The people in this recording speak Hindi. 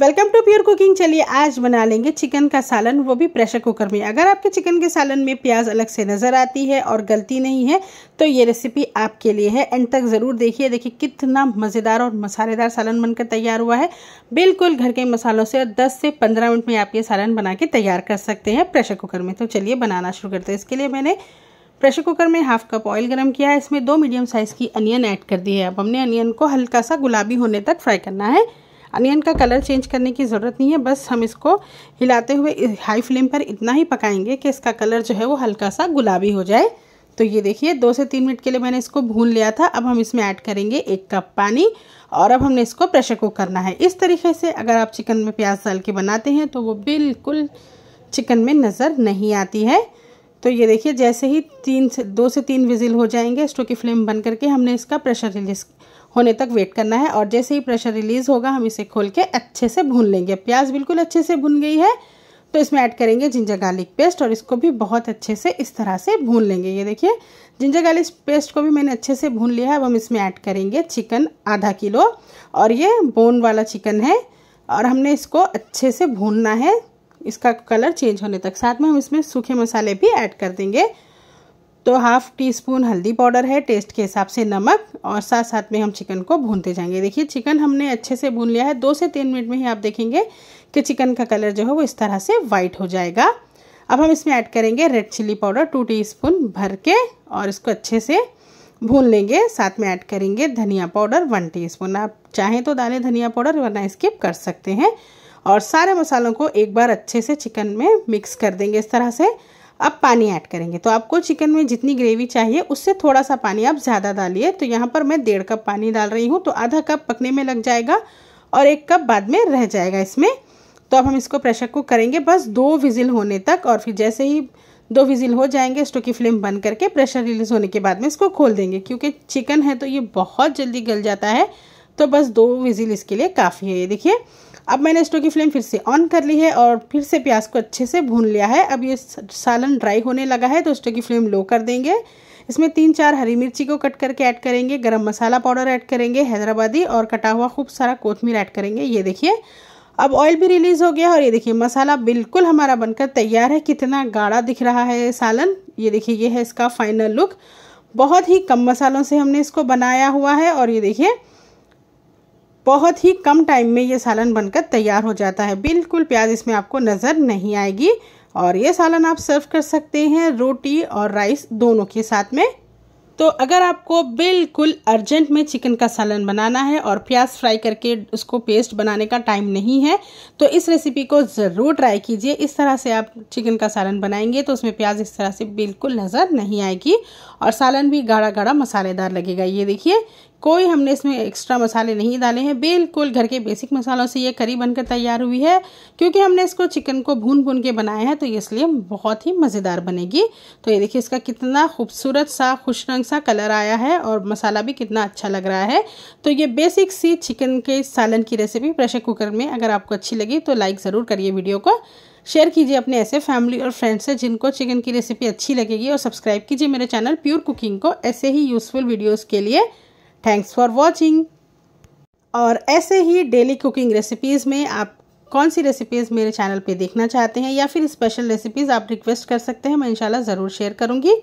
वेलकम टू प्योर कुकिंग चलिए आज बना लेंगे चिकन का सालन वो भी प्रेशर कुकर में अगर आपके चिकन के सालन में प्याज अलग से नज़र आती है और गलती नहीं है तो ये रेसिपी आपके लिए है एंड तक ज़रूर देखिए देखिए कितना मज़ेदार और मसालेदार सालन बनकर तैयार हुआ है बिल्कुल घर के मसालों से और दस से पंद्रह मिनट में आप ये सालन बना के तैयार कर सकते हैं प्रेशर कुकर में तो चलिए बनाना शुरू करते हैं इसके लिए मैंने प्रेशर कुकर में हाफ कप ऑयल गरम किया है इसमें दो मीडियम साइज़ की अनियन ऐड कर दी है अब हमने अनियन को हल्का सा गुलाबी होने तक फ्राई करना है अनियन का कलर चेंज करने की ज़रूरत नहीं है बस हम इसको हिलाते हुए हाई फ्लेम पर इतना ही पकाएंगे कि इसका कलर जो है वो हल्का सा गुलाबी हो जाए तो ये देखिए दो से तीन मिनट के लिए मैंने इसको भून लिया था अब हम इसमें ऐड करेंगे एक कप पानी और अब हमने इसको प्रेशर कुक करना है इस तरीके से अगर आप चिकन में प्याज डाल के बनाते हैं तो वो बिल्कुल चिकन में नज़र नहीं आती है तो ये देखिए जैसे ही तीन से दो से तीन विजिल हो जाएंगे स्टोव की फ्लेम बंद करके हमने इसका प्रेशर रिलीज होने तक वेट करना है और जैसे ही प्रेशर रिलीज़ होगा हम इसे खोल के अच्छे से भून लेंगे प्याज बिल्कुल अच्छे से भुन गई है तो इसमें ऐड करेंगे जिंजर गार्लिक पेस्ट और इसको भी बहुत अच्छे से इस तरह से भून लेंगे ये देखिए जिंजर गार्लिक पेस्ट को भी मैंने अच्छे से भून लिया है अब हम इसमें ऐड करेंगे चिकन आधा किलो और ये बोन वाला चिकन है और हमने इसको अच्छे से भूनना है इसका कलर चेंज होने तक साथ में हम इसमें सूखे मसाले भी ऐड कर देंगे तो हाफ़ टी स्पून हल्दी पाउडर है टेस्ट के हिसाब से नमक और साथ साथ में हम चिकन को भूनते जाएंगे देखिए चिकन हमने अच्छे से भून लिया है दो से तीन मिनट में ही आप देखेंगे कि चिकन का कलर जो है वो इस तरह से वाइट हो जाएगा अब हम इसमें ऐड करेंगे red chilli powder two spoon भर के और इसको अच्छे से भून लेंगे साथ में ऐड करेंगे धनिया पाउडर वन स्पून आप चाहें तो डालें धनिया पाउडर वरना स्किप कर सकते हैं और सारे मसालों को एक बार अच्छे से चिकन में मिक्स कर देंगे इस तरह से अब पानी ऐड करेंगे तो आपको चिकन में जितनी ग्रेवी चाहिए उससे थोड़ा सा पानी आप ज़्यादा डालिए तो यहाँ पर मैं डेढ़ कप पानी डाल रही हूँ तो आधा कप पकने में लग जाएगा और एक कप बाद में रह जाएगा इसमें तो अब हम इसको प्रेशर कुक करेंगे बस दो विजिल होने तक और फिर जैसे ही दो विजिल हो जाएंगे स्टो की फ्लेम बंद करके प्रेशर रिलीज़ होने के बाद में इसको खोल देंगे क्योंकि चिकन है तो ये बहुत जल्दी गल जाता है तो बस दो विजिल इसके लिए काफ़ी है ये देखिए अब मैंने स्टोव की फ्लेम फिर से ऑन कर ली है और फिर से प्याज को अच्छे से भून लिया है अब ये सालन ड्राई होने लगा है तो स्टोव की फ्लेम लो कर देंगे इसमें तीन चार हरी मिर्ची को कट करके ऐड करेंगे गरम मसाला पाउडर ऐड करेंगे हैदराबादी और कटा हुआ खूब सारा कोथमीर ऐड करेंगे ये देखिए अब ऑयल भी रिलीज़ हो गया और ये देखिए मसाला बिल्कुल हमारा बनकर तैयार है कितना गाढ़ा दिख रहा है ये सालन ये देखिए ये है इसका फाइनल लुक बहुत ही कम मसालों से हमने इसको बनाया हुआ है और ये देखिए बहुत ही कम टाइम में ये सालन बनकर तैयार हो जाता है बिल्कुल प्याज इसमें आपको नज़र नहीं आएगी और ये सालन आप सर्व कर सकते हैं रोटी और राइस दोनों के साथ में तो अगर आपको बिल्कुल अर्जेंट में चिकन का सालन बनाना है और प्याज फ्राई करके उसको पेस्ट बनाने का टाइम नहीं है तो इस रेसिपी को ज़रूर ट्राई कीजिए इस तरह से आप चिकन का सालन बनाएंगे तो उसमें प्याज इस तरह से बिल्कुल नज़र नहीं आएगी और सालन भी गाढ़ा गाढ़ा मसालेदार लगेगा ये देखिए कोई हमने इसमें एक्स्ट्रा मसाले नहीं डाले हैं बिल्कुल घर के बेसिक मसालों से ये करी बनकर तैयार हुई है क्योंकि हमने इसको चिकन को भून भून के बनाया है तो इसलिए बहुत ही मज़ेदार बनेगी तो ये देखिए इसका कितना खूबसूरत सा खुश रंग सा कलर आया है और मसाला भी कितना अच्छा लग रहा है तो ये बेसिक सी चिकन के सालन की रेसिपी प्रेशर कुकर में अगर आपको अच्छी लगी तो लाइक ज़रूर करिए वीडियो को शेयर कीजिए अपने ऐसे फैमिली और फ्रेंड्स से जिनको चिकन की रेसिपी अच्छी लगेगी और सब्सक्राइब कीजिए मेरे चैनल प्योर कुकिंग को ऐसे ही यूज़फुल वीडियोज़ के लिए थैंक्स फॉर वॉचिंग और ऐसे ही डेली कुकिंग रेसिपीज़ में आप कौन सी रेसिपीज़ मेरे चैनल पे देखना चाहते हैं या फिर स्पेशल रेसिपीज़ आप रिक्वेस्ट कर सकते हैं मैं इंशाल्लाह ज़रूर शेयर करूँगी